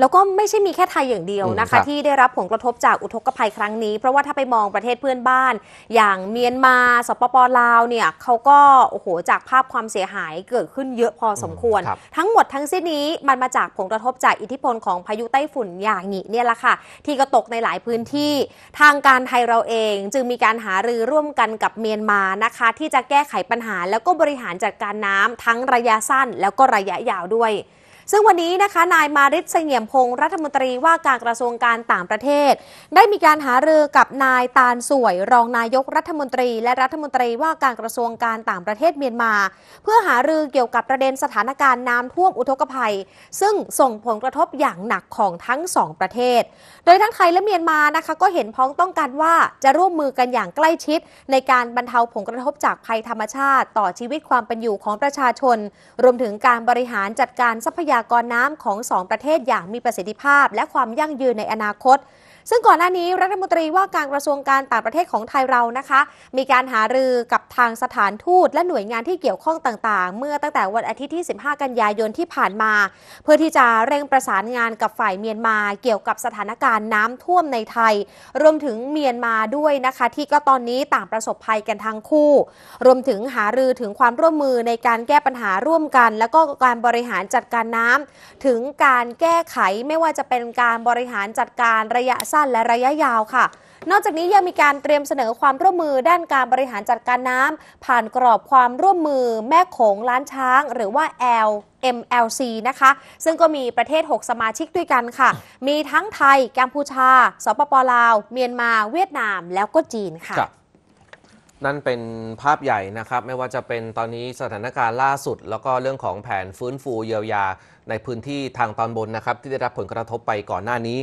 แล้วก็ไม่ใช่มีแค่ไทยอย่างเดียวนะคคะที่ได้รับผลกระทบจากอุทกภัยครั้งนี้ เพราะว่าถ้าไปมองประเทศเพื่อนบ้าน อย่างเมียนมาสปปลาวเนี่ยเขาก็โอ้โหจากภาพความเสียหายเกิดขึ้นเยอะพอสมควรครทั้งหมดทั้งสิ้นนี้ มันมาจากผลกระทบจากอิทธิพลของพายุไต้ฝุ่นอย่างนี้เนี่ยแหละค่ะที่ก็ตกในหลายพื้นที่ทางการไทยเราเองจึงมีการหารือร่วมกันกับเมียนมานะคะ ที่จะแก้ไขปัญหา แล้วก็บริหารจัดการน้ำทั้งระยะสั้นแล้วก็ระยะยาวด้วยซึ่งวันนี้นะคะนายมาริศเสงี่ยมพงศ์รัฐมนตรีว่าการกระทรวงการต่างประเทศ ได้มีการหารือกับนายตาลสวยรองนายกรัฐมนตรีและรัฐมนตรีว่าการกระทรวงการต่างประเทศเมียนมา เพื่อหารือเกี่ยวกับประเด็นสถานการณ์น้ำท่วมอุทกภัย ซึ่งส่งผลกระทบอย่างหนักของทั้งสองประเทศ โดยทั้งไทยและเมียนมานะคะก็เห็นพ้องต้องกันว่าจะร่วมมือกันอย่างใกล้ชิด ในการบรรเทาผลกระทบจากภัยธรรมชาติ ต่อชีวิตความเป็นอยู่ของประชาชน รวมถึงการบริหารจัดการทรัพยายากรน้ำของสองประเทศอย่างมีประสิทธิภาพและความยั่งยืนในอนาคตซึ่งก่อนหน้านี้รัฐมนตรีว่าการกระทรวงการต่างประเทศของไทยเรานะคะมีการหารือกับทางสถานทูต และหน่วยงานที่เกี่ยวข้องต่างๆ เมื่อตั้งแต่วันอาทิตย์ที่ 15 กันยายนที่ผ่านมา เพื่อที่จะเร่งประสานงานกับฝ่ายเมียนมา เกี่ยวกับสถานการณ์น้ำท่วมในไทย รวมถึงเมียนมาด้วยนะคะที่ก็ตอนนี้ต่างประสบภัยกันทั้งคู่ รวมถึงหารือถึงความร่วมมือในการแก้ปัญหาร่วมกัน แล้วก็การบริหารจัดการน้ำ ถึงการแก้ไขไม่ว่าจะเป็นการบริหารจัดการระยะสั้นั้นและระยะยาวค่ะ นอกจากนี้ยังมีการเตรียมเสนอความร่วมมือด้านการบริหารจัดการน้ำผ่านกรอบความร่วมมือแม่โขงล้านช้าง หรือว่า L MLC นะคะ ซึ่งก็มีประเทศ 6 สมาชิกด้วยกันค่ะ มีทั้งไทย กัมพูชา สปปลาว เมียนมา เวียดนาม แล้วก็จีนค่ะนั่นเป็นภาพใหญ่นะครับ ไม่ว่าจะเป็นตอนนี้สถานการณ์ล่าสุด แล้วก็เรื่องของแผนฟื้นฟูเยียวยา ในพื้นที่ทางตอนบนนะครับ ที่ได้รับผลกระทบไปก่อนหน้านี้